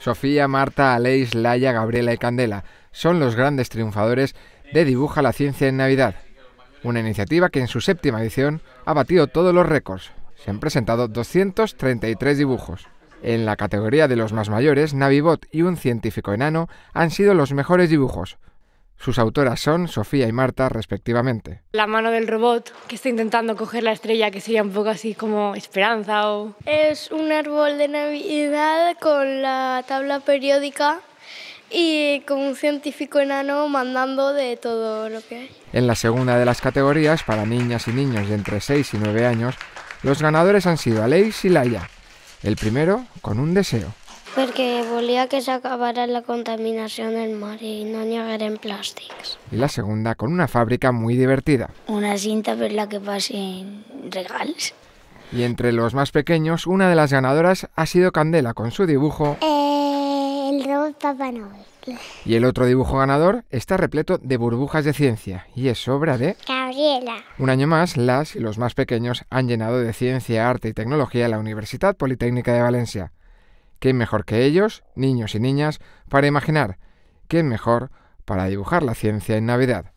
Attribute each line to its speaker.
Speaker 1: Sofía, Marta, Aleix, Laia, Gabriela y Candela son los grandes triunfadores de Dibuja la Ciencia en Navidad, una iniciativa que en su séptima edición ha batido todos los récords. Se han presentado 233 dibujos. En la categoría de los más mayores, Navibot y un científico enano han sido los mejores dibujos, sus autoras son Sofía y Marta, respectivamente.
Speaker 2: La mano del robot que está intentando coger la estrella, que sería un poco así como esperanza o... Es un árbol de Navidad con la tabla periódica y con un científico enano mandando de todo lo que hay.
Speaker 1: En la segunda de las categorías, para niñas y niños de entre 6 y 9 años, los ganadores han sido Aleix y Laia. El primero con un deseo.
Speaker 2: Porque volía que se acabara la contaminación del mar y no llegaran plásticos.
Speaker 1: Y la segunda con una fábrica muy divertida.
Speaker 2: Una cinta por la que pasen regalos.
Speaker 1: Y entre los más pequeños, una de las ganadoras ha sido Candela con su dibujo.
Speaker 2: Eh, el robot Papá Noel.
Speaker 1: Y el otro dibujo ganador está repleto de burbujas de ciencia y es obra de
Speaker 2: Gabriela.
Speaker 1: Un año más, las y los más pequeños han llenado de ciencia, arte y tecnología la Universidad Politécnica de Valencia. ¿Qué mejor que ellos, niños y niñas, para imaginar? ¿Qué mejor para dibujar la ciencia en Navidad?